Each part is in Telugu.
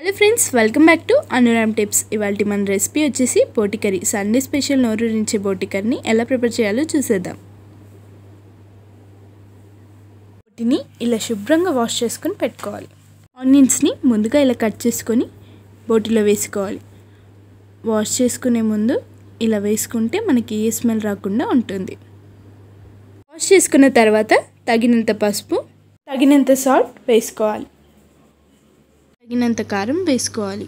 hello friends welcome back to Anuram tips ఇవాళ మన రెసిపీ వచ్చేసి బోటికరీ సండే స్పెషల్ నోరు నుంచి బోటికరీని ఎలా ప్రిపేర్ చేయాలో చూసేద్దాం బోటిని ఇలా శుభ్రంగా వాష్ చేసుకొని పెట్టుకోవాలి ఆనియన్స్ని ముందుగా ఇలా కట్ చేసుకొని బోటిలో వేసుకోవాలి వాష్ చేసుకునే ముందు ఇలా వేసుకుంటే మనకి ఏ స్మెల్ రాకుండా ఉంటుంది వాష్ చేసుకున్న తర్వాత తగినంత పసుపు తగినంత సాల్ట్ వేసుకోవాలి తగినంత కారం వేసుకోవాలి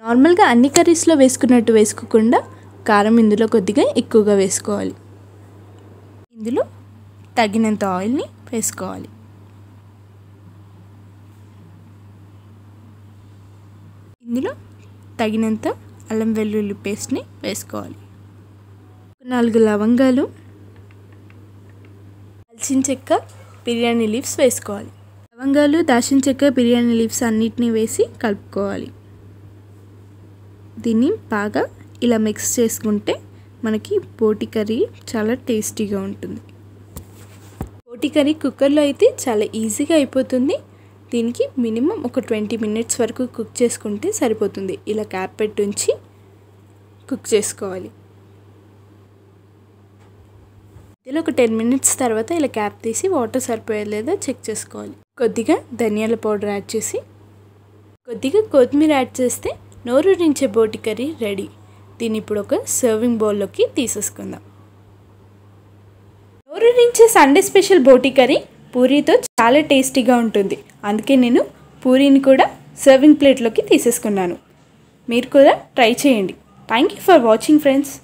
నార్మల్గా అన్ని కర్రీస్లో వేసుకున్నట్టు వేసుకోకుండా కారం ఇందులో కొద్దిగా ఎక్కువగా వేసుకోవాలి ఇందులో తగినంత ఆయిల్ని వేసుకోవాలి ఇందులో తగినంత అల్లం వెల్లుల్లి పేస్ట్ని వేసుకోవాలి నాలుగు లవంగాలు దాల్చిన చెక్క బిర్యానీ లీవ్స్ వేసుకోవాలి లవంగాలు దాల్చిన చెక్క బిర్యానీ లీవ్స్ అన్నిటిని వేసి కలుపుకోవాలి దీన్ని బాగా ఇలా మిక్స్ చేసుకుంటే మనకి బోటి కర్రీ చాలా టేస్టీగా ఉంటుంది బోటి కర్రీ కుక్కర్లో అయితే చాలా ఈజీగా అయిపోతుంది దీనికి మినిమం ఒక ట్వంటీ మినిట్స్ వరకు కుక్ చేసుకుంటే సరిపోతుంది ఇలా క్యాప్ పెట్టుంచి కుక్ చేసుకోవాలి ఇలా ఒక టెన్ మినిట్స్ తర్వాత ఇలా క్యాప్ తీసి వాటర్ లేదా చెక్ చేసుకోవాలి కొద్దిగా ధనియాల పౌడర్ యాడ్ చేసి కొద్దిగా కొత్తిమీర యాడ్ చేస్తే నోరు రించే బోటి కర్రీ రెడీ దీన్ని ఇప్పుడు ఒక సర్వింగ్ బౌల్లోకి తీసేసుకుందాం నోరు రించే సండే స్పెషల్ బోటి కర్రీ పూరీతో చాలా టేస్టీగా ఉంటుంది అందుకే నేను పూరీని కూడా సర్వింగ్ ప్లేట్లోకి తీసేసుకున్నాను మీరు కూడా ట్రై చేయండి thank you for watching friends